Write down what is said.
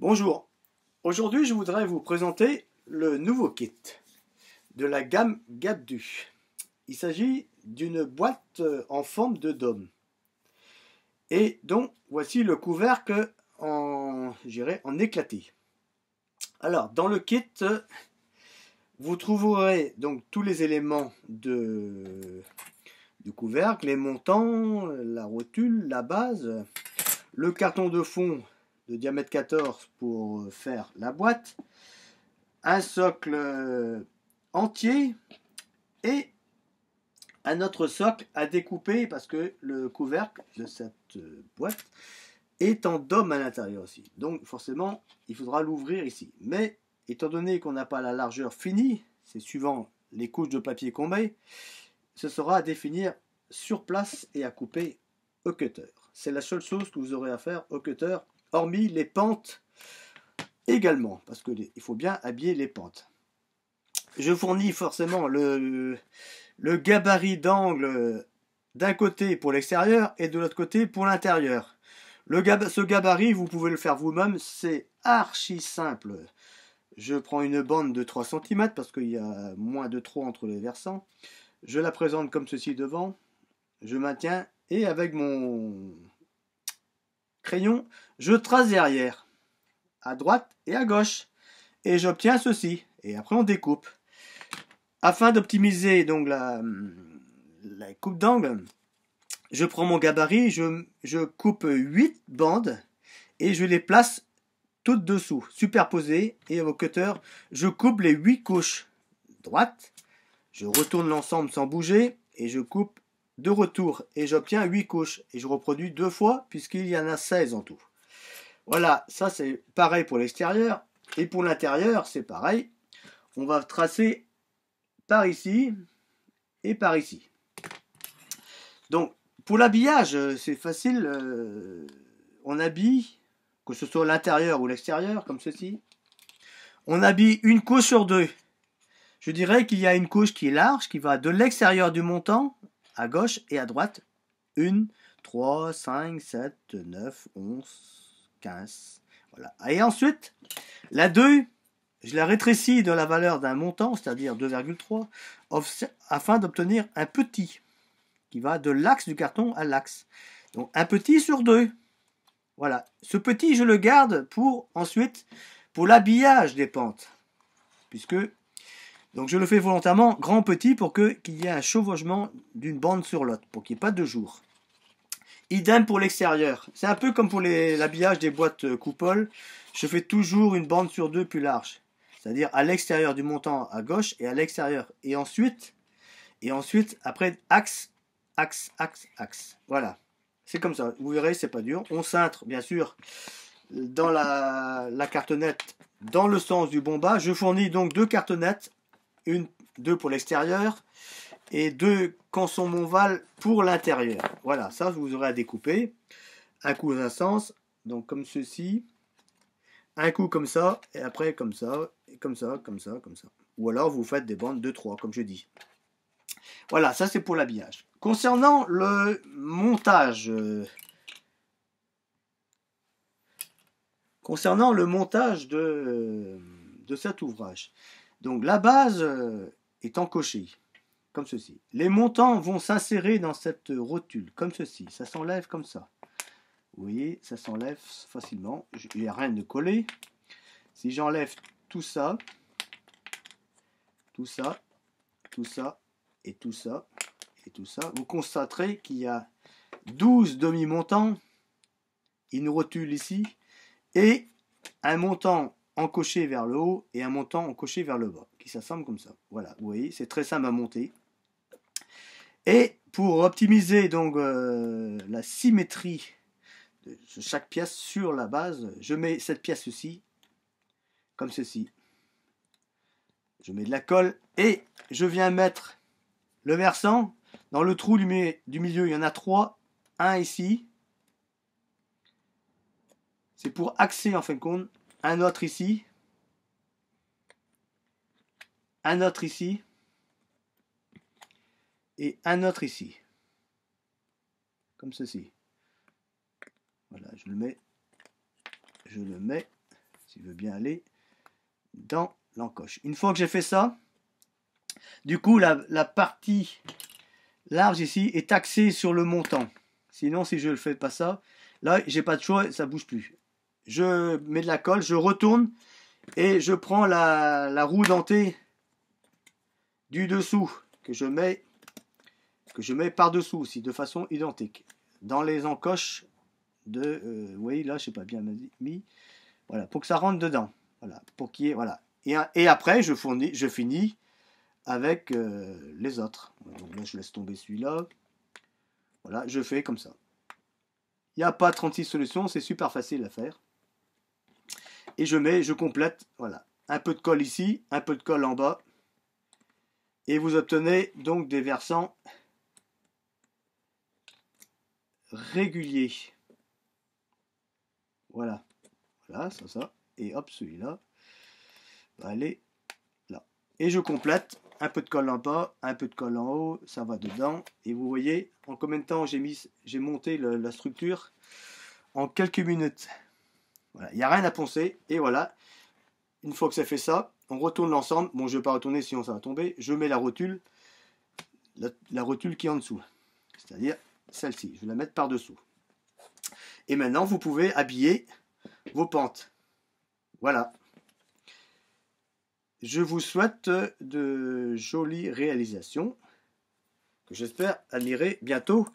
Bonjour, aujourd'hui je voudrais vous présenter le nouveau kit de la gamme Gabdu. Il s'agit d'une boîte en forme de dôme et donc voici le couvercle en, en éclaté. Alors dans le kit, vous trouverez donc tous les éléments de, du couvercle, les montants, la rotule, la base, le carton de fond diamètre 14 pour euh, faire la boîte, un socle euh, entier et un autre socle à découper parce que le couvercle de cette euh, boîte est en dôme à l'intérieur aussi. Donc forcément, il faudra l'ouvrir ici. Mais étant donné qu'on n'a pas la largeur finie, c'est suivant les couches de papier qu'on met, ce sera à définir sur place et à couper au cutter. C'est la seule chose que vous aurez à faire au cutter hormis les pentes également, parce qu'il faut bien habiller les pentes. Je fournis forcément le, le gabarit d'angle d'un côté pour l'extérieur et de l'autre côté pour l'intérieur. ce gabarit, vous pouvez le faire vous-même, c'est archi simple. Je prends une bande de 3 cm parce qu'il y a moins de trop entre les versants. Je la présente comme ceci devant. Je maintiens et avec mon, je trace derrière, à droite et à gauche, et j'obtiens ceci. Et après on découpe. Afin d'optimiser donc la, coupe d'angle, je prends mon gabarit, je, je coupe 8 bandes et je les place toutes dessous, superposées, et au cutter, je coupe les 8 couches. Droite, je retourne l'ensemble sans bouger, et je coupe de retour et j'obtiens 8 couches. Et je reproduis deux fois puisqu'il y en a 16 en tout. Voilà, ça c'est pareil pour l'extérieur. Et pour l'intérieur, c'est pareil. On va tracer par ici et par ici. Donc, pour l'habillage, c'est facile. Euh, on habille, que ce soit l'intérieur ou l'extérieur, comme ceci. On habille une couche sur deux. Je dirais qu'il y a une couche qui est large, qui va de l'extérieur du montant à gauche et à droite. 1, 3, 5, 7, 9, 11, 15. Voilà. Et ensuite, la 2, je la rétrécis de la valeur d'un montant, c'est-à-dire 2,3, afin d'obtenir un petit qui va de l'axe du carton à l'axe. Donc un petit sur 2. Voilà. Ce petit, je le garde pour ensuite, pour l'habillage des pentes. Puisque donc je le fais volontairement grand petit pour qu'il y ait un chevauchement d'une bande sur l'autre, pour qu'il n'y ait pas de jour. Idem pour l'extérieur. C'est un peu comme pour l'habillage des boîtes euh, coupoles. Je fais toujours une bande sur deux plus large. C'est-à-dire à, l'extérieur du montant à gauche et à l'extérieur. Et ensuite, et ensuite, après, axe, axe, axe, axe. Voilà. C'est comme ça. Vous verrez, c'est pas dur. On cintre, bien sûr, dans la, la cartonnette dans le sens du bon bas. Je fournis donc deux cartonnettes une, deux pour l'extérieur et deux mon Montval pour l'intérieur. Voilà, ça vous aurez à découper. Un coup dans un sens, donc comme ceci, un coup comme ça, et après comme ça, et comme ça, comme ça, comme ça. Ou alors vous faites des bandes de trois, comme je dis. Voilà, ça c'est pour l'habillage. Concernant le montage, euh, concernant le montage de cet ouvrage, donc la base euh, est encochée, comme ceci. Les montants vont s'insérer dans cette rotule, comme ceci. Ça s'enlève comme ça. Vous voyez, ça s'enlève facilement. Il n'y a rien de collé. Si j'enlève tout ça, tout ça, tout ça, et tout ça, et tout ça, vous constaterez qu'il y a 12 demi-montants, une rotule ici, et un montant encoché vers le haut et un montant encoché vers le bas, qui s'assemble comme ça. Voilà, vous voyez, c'est très simple à monter. Et pour optimiser donc euh, la symétrie de chaque pièce sur la base, je mets cette pièce ici comme ceci. Je mets de la colle et je viens mettre le versant. Dans le trou du milieu, il y en a trois. Un ici. C'est pour axer en fin de compte un autre ici. Un autre ici. Et un autre ici. Comme ceci. Voilà, je le mets. Je le mets, s'il veut bien aller, dans l'encoche. Une fois que j'ai fait ça, du coup, la, partie large ici est axée sur le montant. Sinon, si je ne fais pas ça, là, j'ai pas de choix, ça bouge plus je mets de la colle, je retourne et je prends la, roue dentée du dessous que je mets que je mets par-dessous aussi de façon identique dans les encoches de vous euh, voyez là je sais pas bien mis voilà pour que ça rentre dedans voilà pour qu'il voilà et, et, après je fournis je finis avec euh, les autres donc je laisse tomber celui-là voilà je fais comme ça il n'y a pas 36 solutions c'est super facile à faire et je mets, je complète, voilà, un peu de colle ici, un peu de colle en bas, et vous obtenez donc des versants réguliers. Voilà, voilà, ça, ça, et hop, celui-là allez, bah, là. Et je complète, un peu de colle en bas, un peu de colle en haut, ça va dedans, et vous voyez en combien de temps j'ai monté la structure en quelques minutes. Voilà, il n'y a rien à poncer. Et voilà, une fois que ça fait ça, on retourne l'ensemble. Bon, je ne vais pas retourner sinon ça va tomber. Je mets la rotule, la rotule qui est en dessous. C'est-à-dire celle-ci. Je vais la mettre par-dessous. Et maintenant, vous pouvez habiller vos pentes. Voilà. Je vous souhaite de jolies réalisations que j'espère admirer bientôt